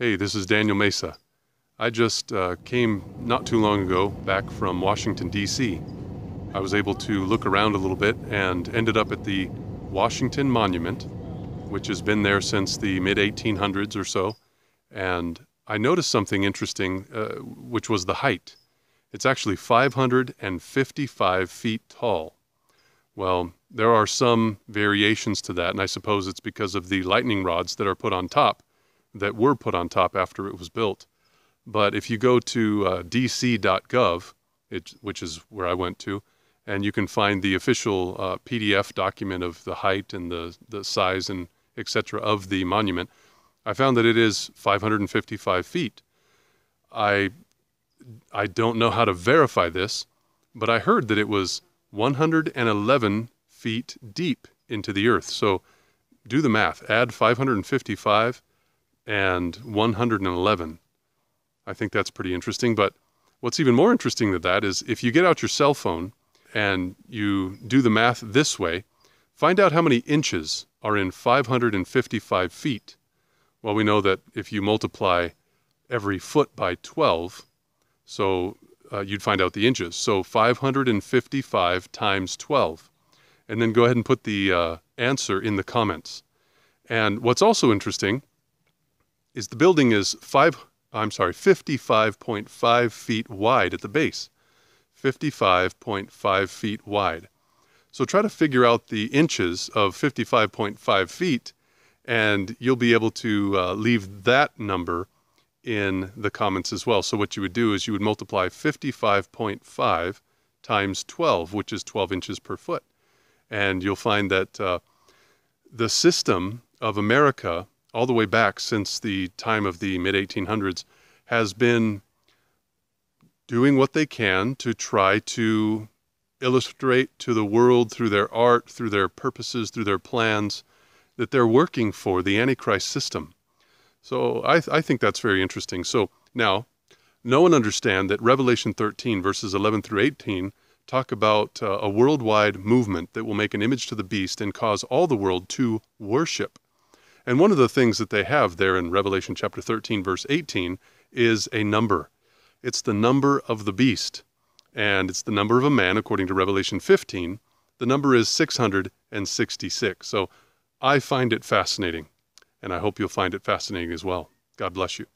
Hey, this is Daniel Mesa. I just uh, came not too long ago back from Washington, D.C. I was able to look around a little bit and ended up at the Washington Monument, which has been there since the mid 1800s or so. And I noticed something interesting, uh, which was the height. It's actually 555 feet tall. Well, there are some variations to that, and I suppose it's because of the lightning rods that are put on top that were put on top after it was built. But if you go to uh, dc.gov, it, which is where I went to, and you can find the official uh, PDF document of the height and the, the size and etc. of the monument, I found that it is 555 feet. I I don't know how to verify this, but I heard that it was 111 feet deep into the earth. So do the math. Add 555 and 111. I think that's pretty interesting. But what's even more interesting than that is if you get out your cell phone and you do the math this way, find out how many inches are in 555 feet. Well, we know that if you multiply every foot by 12, so uh, you'd find out the inches. So 555 times 12. And then go ahead and put the uh, answer in the comments. And what's also interesting is the building is five, I'm sorry, 55.5 feet wide at the base. 55.5 feet wide. So try to figure out the inches of 55.5 feet, and you'll be able to uh, leave that number in the comments as well. So what you would do is you would multiply 55.5 times 12, which is 12 inches per foot. And you'll find that uh, the system of America all the way back since the time of the mid 1800s has been doing what they can to try to illustrate to the world through their art, through their purposes, through their plans that they're working for the Antichrist system. So I, th- I think that's very interesting. So now, know and understand that Revelation 13, verses 11 through 18, talk about uh, a worldwide movement that will make an image to the beast and cause all the world to worship and one of the things that they have there in Revelation chapter 13, verse 18, is a number. It's the number of the beast, and it's the number of a man, according to Revelation 15. The number is 666. So I find it fascinating, and I hope you'll find it fascinating as well. God bless you.